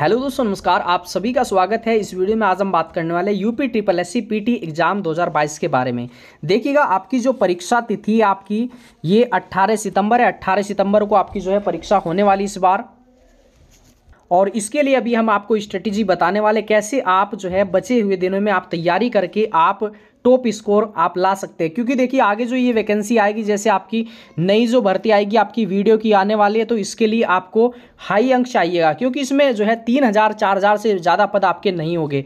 hello दोस्तों नमस्कार आप सभी का स्वागत है इस वीडियो में आज हम बात करने वाले UP triple S C PT exam 2022 के बारे में देखिएगा आपकी जो परीक्षा तिथि आपकी ये 18 सितंबर है 18 सितंबर को आपकी जो है परीक्षा होने वाली इस बार और इसके लिए अभी हम आपको स्ट्रेटेजी बताने वाले कैसे आप जो है बचे हुए दिनों में आप तैयारी करके आप टॉप स्कोर आप ला सकते हैं क्योंकि देखिए आगे जो ये वैकेंसी आएगी जैसे आपकी नई जो भर्ती आएगी आपकी वीडियो की आने वाली है तो इसके लिए आपको हाई अंक चाहिएगा क्योंकि इसमें जो है तीन हज़ार चार हज़ार से ज़्यादा पद आपके नहीं होंगे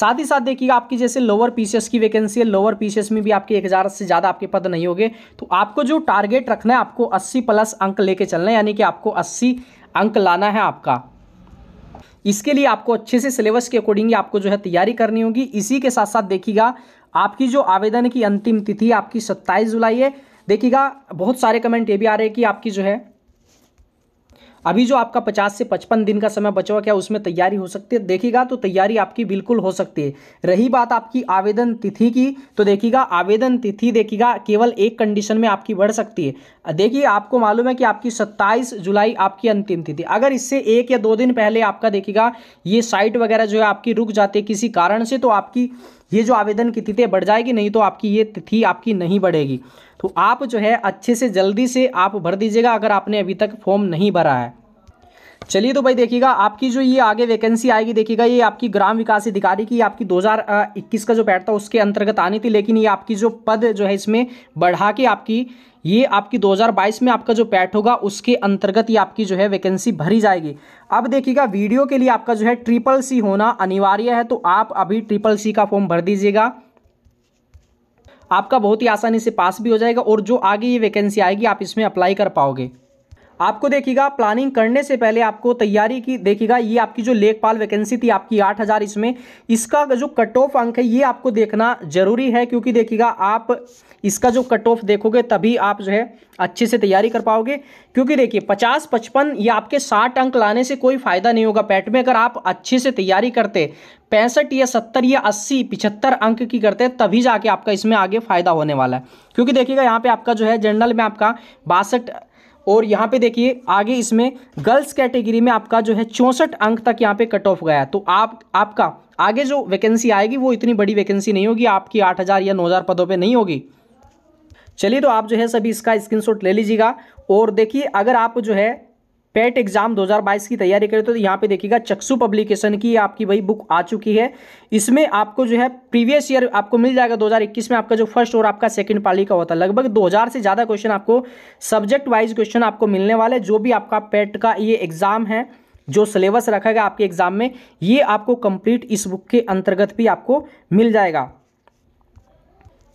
साथ ही साथ देखिएगा आपकी जैसे लोअर पीसीएस की वैकेंसी है लोअर पीसीएस में भी आपके एक हज़ार से ज़्यादा आपके पद नहीं होंगे तो आपको जो टारगेट रखना है आपको अस्सी प्लस अंक लेके चलना है यानी कि आपको अस्सी अंक लाना है आपका इसके लिए आपको अच्छे से सिलेबस के अकॉर्डिंग आपको जो है तैयारी करनी होगी इसी के साथ साथ देखिएगा आपकी जो आवेदन की अंतिम तिथि आपकी सत्ताईस जुलाई है देखिएगा बहुत सारे कमेंट ये भी आ रहे हैं कि आपकी जो है अभी जो आपका 50 से 55 दिन का समय बचा हुआ क्या उसमें तैयारी हो सकती है देखिएगा तो तैयारी आपकी बिल्कुल हो सकती है रही बात आपकी आवेदन तिथि की तो देखिएगा आवेदन तिथि देखिएगा केवल एक कंडीशन में आपकी बढ़ सकती है देखिए आपको मालूम है कि आपकी 27 जुलाई आपकी अंतिम तिथि अगर इससे एक या दो दिन पहले आपका देखिएगा ये साइट वगैरह जो है आपकी रुक जाती है किसी कारण से तो आपकी ये जो आवेदन की तिथि बढ़ जाएगी नहीं तो आपकी ये तिथि आपकी नहीं बढ़ेगी तो आप जो है अच्छे से जल्दी से आप भर दीजिएगा अगर आपने अभी तक फॉर्म नहीं भरा है चलिए तो भाई देखिएगा आपकी जो ये आगे वैकेंसी आएगी देखिएगा ये आपकी ग्राम विकास अधिकारी की आपकी 2021 का जो पैट था उसके अंतर्गत आनी थी लेकिन ये आपकी जो पद जो है इसमें बढ़ा के आपकी ये आपकी 2022 में आपका जो पैट होगा उसके अंतर्गत ये आपकी जो है वैकेंसी भरी जाएगी अब देखिएगा वीडियो के लिए आपका जो है ट्रिपल सी होना अनिवार्य है तो आप अभी ट्रिपल सी का फॉर्म भर दीजिएगा आपका बहुत ही आसानी से पास भी हो जाएगा और जो आगे ये वैकेंसी आएगी आप इसमें अप्लाई कर पाओगे आपको देखिएगा प्लानिंग करने से पहले आपको तैयारी की देखिएगा ये आपकी जो लेखपाल वैकेंसी थी आपकी आठ हज़ार इसमें इसका जो कट ऑफ अंक है ये आपको देखना जरूरी है क्योंकि देखिएगा आप इसका जो कट ऑफ देखोगे तभी आप जो है अच्छे से तैयारी कर पाओगे क्योंकि देखिए पचास पचपन या आपके साठ अंक लाने से कोई फ़ायदा नहीं होगा पैट में अगर आप अच्छे से तैयारी करते पैंसठ या सत्तर या अस्सी पिछहत्तर अंक की करते तभी जाके आपका इसमें आगे फ़ायदा होने वाला है क्योंकि देखिएगा यहाँ पे आपका जो है जनरल में आपका बासठ और यहाँ पे देखिए आगे इसमें गर्ल्स कैटेगरी में आपका जो है चौंसठ अंक तक यहाँ पे कट ऑफ गया तो आप आपका आगे जो वैकेंसी आएगी वो इतनी बड़ी वैकेंसी नहीं होगी आपकी आठ हज़ार या नौ हज़ार पदों पर नहीं होगी चलिए तो आप जो है सभी इसका स्क्रीनशॉट ले लीजिएगा और देखिए अगर आप जो है पेट एग्जाम 2022 की तैयारी करें तो यहाँ पे देखिएगा चक्षु पब्लिकेशन की आपकी वही बुक आ चुकी है इसमें आपको जो है प्रीवियस ईयर आपको मिल जाएगा 2021 में आपका जो फर्स्ट और आपका सेकंड पाली का होता है लगभग 2000 से ज़्यादा क्वेश्चन आपको सब्जेक्ट वाइज क्वेश्चन आपको मिलने वाले जो भी आपका पेट का ये एग्जाम है जो सिलेबस रखा गया आपके एग्जाम में ये आपको कंप्लीट इस बुक के अंतर्गत भी आपको मिल जाएगा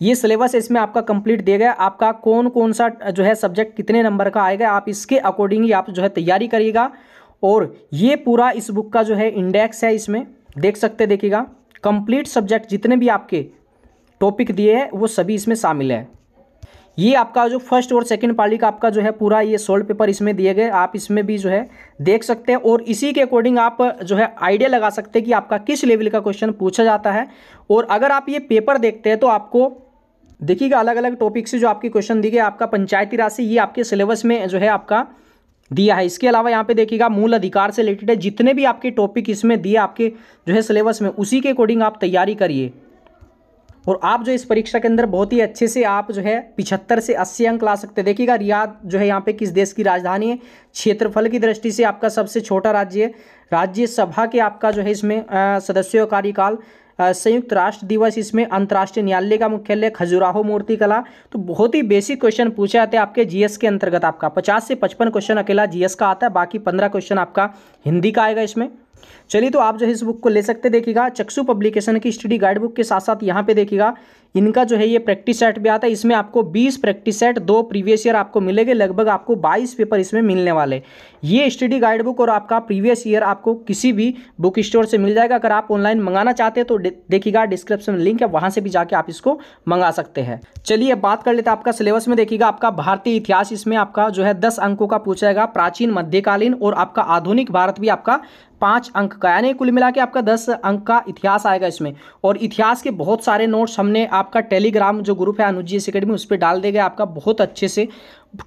ये सिलेबस इसमें आपका कंप्लीट दिया गया आपका कौन कौन सा जो है सब्जेक्ट कितने नंबर का आएगा आप इसके अकॉर्डिंग ही आप जो है तैयारी करिएगा और ये पूरा इस बुक का जो है इंडेक्स है इसमें देख सकते देखिएगा कंप्लीट सब्जेक्ट जितने भी आपके टॉपिक दिए हैं वो सभी इसमें शामिल है ये आपका जो फर्स्ट और सेकंड पार्टी का आपका जो है पूरा ये सोल्ड पेपर इसमें दिए गए आप इसमें भी जो है देख सकते हैं और इसी के अकॉर्डिंग आप जो है आइडिया लगा सकते हैं कि आपका किस लेवल का क्वेश्चन पूछा जाता है और अगर आप ये पेपर देखते हैं तो आपको देखिएगा अलग अलग टॉपिक से जो आपके क्वेश्चन दिए गए आपका पंचायती राशि ये आपके सिलेबस में जो है आपका दिया है इसके अलावा यहाँ पे देखिएगा मूल अधिकार से रिलेटेड है जितने भी आपके टॉपिक इसमें दिए आपके जो है सिलेबस में उसी के अकॉर्डिंग आप तैयारी करिए और आप जो इस परीक्षा के अंदर बहुत ही अच्छे से आप जो है पिछहत्तर से अस्सी अंक ला सकते हैं देखिएगा रियाद जो है यहाँ पे किस देश की राजधानी है क्षेत्रफल की दृष्टि से आपका सबसे छोटा राज्य है राज्यसभा के आपका जो है इसमें सदस्यों कार्यकाल संयुक्त राष्ट्र दिवस इसमें अंतर्राष्ट्रीय न्यायालय का मुख्यालय खजुराहो मूर्ति कला तो बहुत ही बेसिक क्वेश्चन पूछे जाते हैं आपके जीएस के अंतर्गत आपका पचास से पचपन क्वेश्चन अकेला जीएस का आता है बाकी पंद्रह क्वेश्चन आपका हिंदी का आएगा इसमें चलिए तो आप जो है इस बुक को ले सकते देखिएगा चक्षु पब्लिकेशन की स्टडी गाइड बुक के साथ साथ यहाँ पे देखिएगा इनका जो है ये प्रैक्टिस सेट भी आता है इसमें आपको 20 प्रैक्टिस सेट दो प्रीवियस ईयर आपको मिलेंगे लगभग आपको 22 पेपर इसमें मिलने वाले ये स्टडी गाइड बुक और आपका प्रीवियस ईयर आपको किसी भी बुक स्टोर से मिल जाएगा अगर आप ऑनलाइन मंगाना चाहते हैं तो देखिएगा डिस्क्रिप्शन में लिंक है वहाँ से भी जाके आप इसको मंगा सकते हैं चलिए बात कर लेते हैं आपका सिलेबस में देखिएगा आपका भारतीय इतिहास इसमें आपका जो है दस अंकों का पूछा जाएगा प्राचीन मध्यकालीन और आपका आधुनिक भारत भी आपका पाँच अंक का यानी कुल मिला के आपका दस अंक का इतिहास आएगा इसमें और इतिहास के बहुत सारे नोट्स हमने आपका टेलीग्राम जो ग्रुप है अनुजी एस अकेडमी उस पर डाल देगा आपका बहुत अच्छे से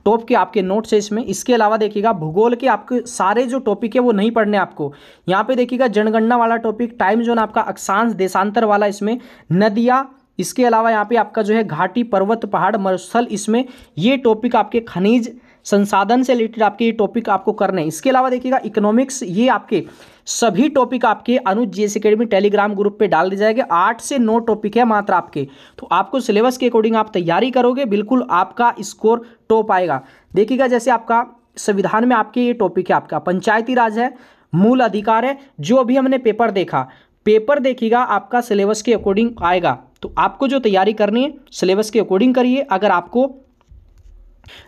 टॉप के आपके नोट्स है इसमें इसके अलावा देखिएगा भूगोल के आपके सारे जो टॉपिक है वो नहीं पढ़ने आपको यहाँ पे देखिएगा जनगणना वाला टॉपिक टाइम जोन आपका अक्षांश देशांतर वाला इसमें नदियाँ इसके अलावा यहाँ पे आपका जो है घाटी पर्वत पहाड़ मरुस्थल इसमें ये टॉपिक आपके खनिज संसाधन से रिलेटेड आपके ये टॉपिक आपको करने हैं इसके अलावा देखिएगा इकोनॉमिक्स ये आपके सभी टॉपिक आपके Anuj GS academy telegram group पे डाल दिया जाएगा आठ से नौ टॉपिक है मात्र आपके तो आपको सिलेबस के अकॉर्डिंग आप तैयारी करोगे बिल्कुल आपका स्कोर टॉप आएगा देखिएगा जैसे आपका संविधान में आपके ये टॉपिक है आपका पंचायती राज है मूल अधिकार है जो अभी हमने पेपर देखा पेपर देखिएगा आपका सिलेबस के अकॉर्डिंग आएगा तो आपको जो तैयारी करनी है सिलेबस के अकॉर्डिंग करिए अगर आपको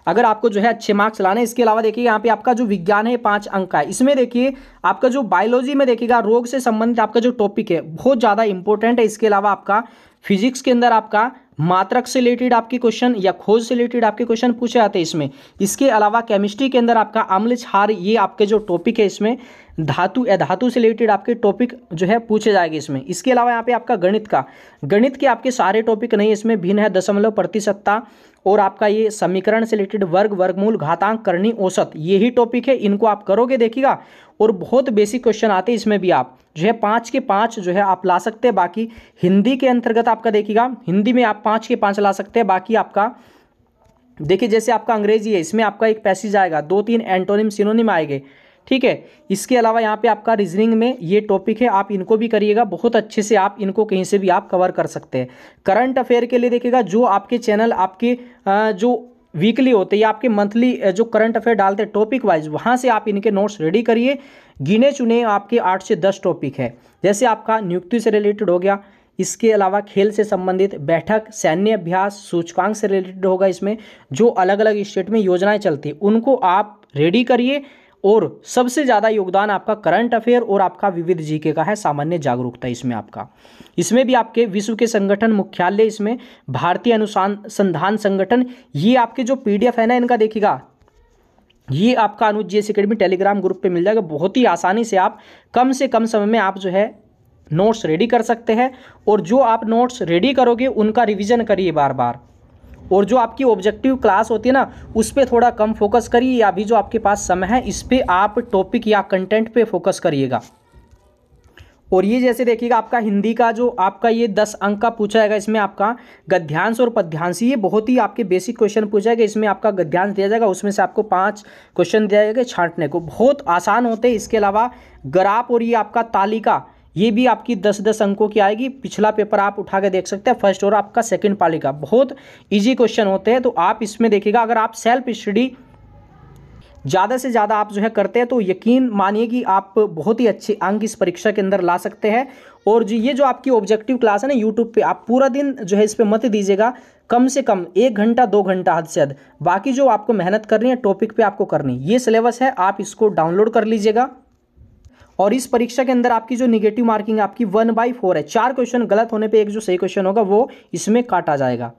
अगर आपको जो है अच्छे मार्क्स लाने इसके अलावा देखिए यहाँ पे आपका जो विज्ञान है पांच अंक का है इसमें देखिए आपका जो बायोलॉजी में देखिएगा रोग से संबंधित आपका जो टॉपिक है बहुत ज़्यादा इंपॉर्टेंट है इसके अलावा आपका फिजिक्स के अंदर आपका मात्रक से रिलेटेड आपके क्वेश्चन या खोज से रिलेटेड आपके क्वेश्चन पूछे जाते हैं इसमें इसके अलावा केमिस्ट्री के अंदर आपका अम्ल छार ये आपके जो टॉपिक है इसमें धातु या धातु से रिलेटेड आपके टॉपिक जो है पूछे जाएंगे इसमें इसके अलावा यहाँ पे आपका गणित का गणित के आपके सारे टॉपिक नहीं इसमें भिन्न है दशमलव प्रतिशतता और आपका ये समीकरण से रिलेटेड वर्ग वर्गमूल घातांक करनी औसत ये टॉपिक है इनको आप करोगे देखिएगा और बहुत बेसिक क्वेश्चन आते हैं इसमें भी आप जो है पाँच के पाँच जो है आप ला सकते हैं बाकी हिंदी के अंतर्गत आपका देखिएगा हिंदी में आप पाँच के पाँच ला सकते हैं बाकी आपका देखिए जैसे आपका अंग्रेजी है इसमें आपका एक पैसेज आएगा दो तीन एंटोनिम सिनोनिम आएंगे ठीक है इसके अलावा यहाँ पे आपका रीजनिंग में ये टॉपिक है आप इनको भी करिएगा बहुत अच्छे से आप इनको कहीं से भी आप कवर कर सकते हैं करंट अफेयर के लिए देखिएगा जो आपके चैनल आपके जो वीकली होते या आपके मंथली जो करंट अफेयर डालते हैं टॉपिक वाइज वहाँ से आप इनके नोट्स रेडी करिए गिने चुने आपके आठ से दस टॉपिक है जैसे आपका नियुक्ति से रिलेटेड हो गया इसके अलावा खेल से संबंधित बैठक सैन्य अभ्यास सूचकांक से रिलेटेड होगा इसमें जो अलग अलग स्टेट में योजनाएं चलती हैं उनको आप रेडी करिए और सबसे ज़्यादा योगदान आपका करंट अफेयर और आपका विविध जीके का है सामान्य जागरूकता इसमें आपका इसमें भी आपके विश्व के संगठन मुख्यालय इसमें भारतीय अनुसंधान संगठन ये आपके जो पीडीएफ है ना इनका देखिएगा ये आपका Anuj G S academy telegram group पे मिल जाएगा बहुत ही आसानी से आप कम से कम समय में आप जो है नोट्स रेडी कर सकते हैं और जो आप नोट्स रेडी करोगे उनका रिवीजन करिए बार बार और जो आपकी ऑब्जेक्टिव क्लास होती है ना उस पर थोड़ा कम फोकस करिए या अभी जो आपके पास समय है इस पर आप टॉपिक या कंटेंट पे फोकस करिएगा और ये जैसे देखिएगा आपका हिंदी का जो आपका ये दस अंक का पूछा जाएगा इसमें आपका गद्यांश और पद्यांश ये बहुत ही आपके बेसिक क्वेश्चन पूछा जाएगा इसमें आपका गद्यांश दिया जाएगा उसमें से आपको पांच क्वेश्चन दिया जाएगा छांटने को बहुत आसान होते हैं इसके अलावा ग्राफ और ये आपका तालिका ये भी आपकी दस दस अंकों की आएगी पिछला पेपर आप उठा के देख सकते हैं फर्स्ट और आपका सेकंड पाली का बहुत इजी क्वेश्चन होते हैं तो आप इसमें देखिएगा अगर आप सेल्फ स्टडी ज़्यादा से ज़्यादा आप जो है करते हैं तो यकीन मानिए कि आप बहुत ही अच्छे अंक इस परीक्षा के अंदर ला सकते हैं और जो ये जो आपकी ऑब्जेक्टिव क्लास है ना यूट्यूब पे आप पूरा दिन जो है इस पर मत दीजिएगा कम से कम एक घंटा दो घंटा हद से हद बाकी जो आपको मेहनत करनी है टॉपिक पे आपको करनी ये सिलेबस है आप इसको डाउनलोड कर लीजिएगा और इस परीक्षा के अंदर आपकी जो निगेटिव मार्किंग आपकी वन बाई फोर है चार क्वेश्चन गलत होने पे एक जो सही क्वेश्चन होगा वो इसमें काटा जाएगा